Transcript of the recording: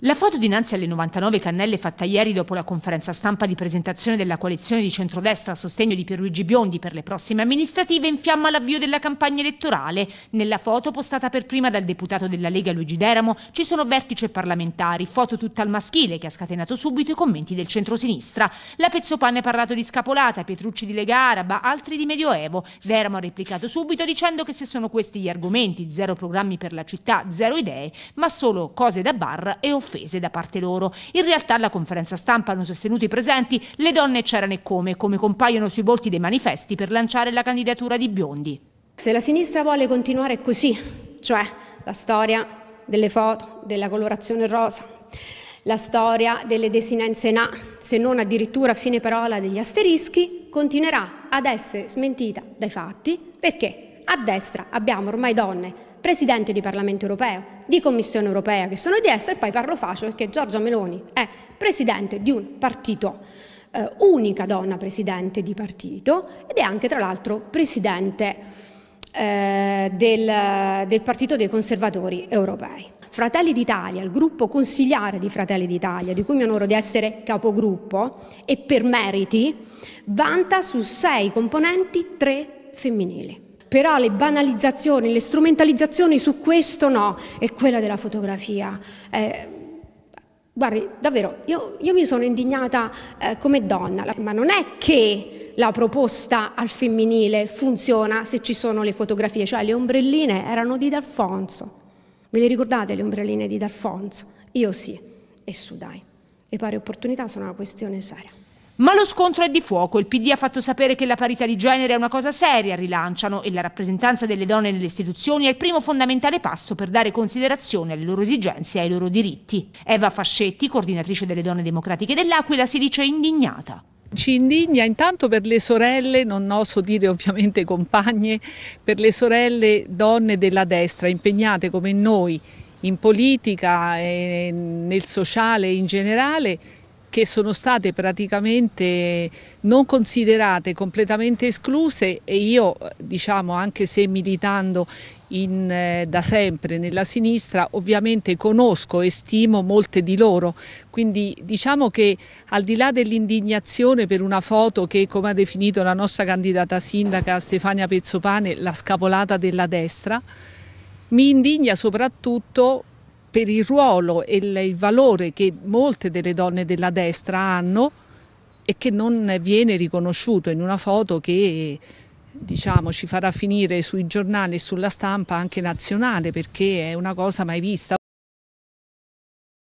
La foto dinanzi alle 99 cannelle fatta ieri dopo la conferenza stampa di presentazione della coalizione di centrodestra a sostegno di Pierluigi Biondi per le prossime amministrative infiamma l'avvio della campagna elettorale. Nella foto postata per prima dal deputato della Lega Luigi Deramo ci sono vertici e parlamentari, foto tutta al maschile che ha scatenato subito i commenti del centrosinistra. La Pezzopane ha parlato di Scapolata, Pietrucci di Lega Araba, altri di Medioevo. Deramo ha replicato subito dicendo che se sono questi gli argomenti, zero programmi per la città, zero idee, ma solo cose da bar e offerte offese da parte loro. In realtà alla conferenza stampa hanno sostenuto i presenti le donne c'erano e come, come compaiono sui volti dei manifesti per lanciare la candidatura di Biondi. Se la sinistra vuole continuare così, cioè la storia delle foto, della colorazione rosa, la storia delle desinenze na, se non addirittura a fine parola degli asterischi, continuerà ad essere smentita dai fatti perché a destra abbiamo ormai donne, presidente di Parlamento europeo, di Commissione europea, che sono di destra, e poi parlo faccio perché Giorgia Meloni è presidente di un partito, eh, unica donna presidente di partito, ed è anche tra l'altro presidente eh, del, del Partito dei Conservatori europei. Fratelli d'Italia, il gruppo consigliare di Fratelli d'Italia, di cui mi onoro di essere capogruppo, e per meriti, vanta su sei componenti tre femminili. Però le banalizzazioni, le strumentalizzazioni su questo no, è quella della fotografia. Eh, guardi, davvero, io, io, mi sono indignata eh, come donna, ma non è che la proposta al femminile funziona se ci sono le fotografie, cioè le ombrelline erano di D'Alfonso. Ve le ricordate le ombrelline di D'Alfonso? Io sì, e su dai. Le pari opportunità sono una questione seria. Ma lo scontro è di fuoco, il PD ha fatto sapere che la parità di genere è una cosa seria, rilanciano, e la rappresentanza delle donne nelle istituzioni è il primo fondamentale passo per dare considerazione alle loro esigenze e ai loro diritti. Eva Fascetti, coordinatrice delle donne democratiche dell'Aquila, si dice indignata. Ci indigna intanto per le sorelle, non oso dire ovviamente compagne, per le sorelle donne della destra impegnate come noi in politica, nel sociale in generale che sono state praticamente non considerate, completamente escluse e io diciamo anche se militando in, eh, da sempre nella sinistra, ovviamente conosco e stimo molte di loro, quindi diciamo che al di là dell'indignazione per una foto che come ha definito la nostra candidata sindaca Stefania Pezzopane, la scapolata della destra, mi indigna soprattutto per il ruolo e il valore che molte delle donne della destra hanno e che non viene riconosciuto in una foto che diciamo, ci farà finire sui giornali e sulla stampa anche nazionale perché è una cosa mai vista.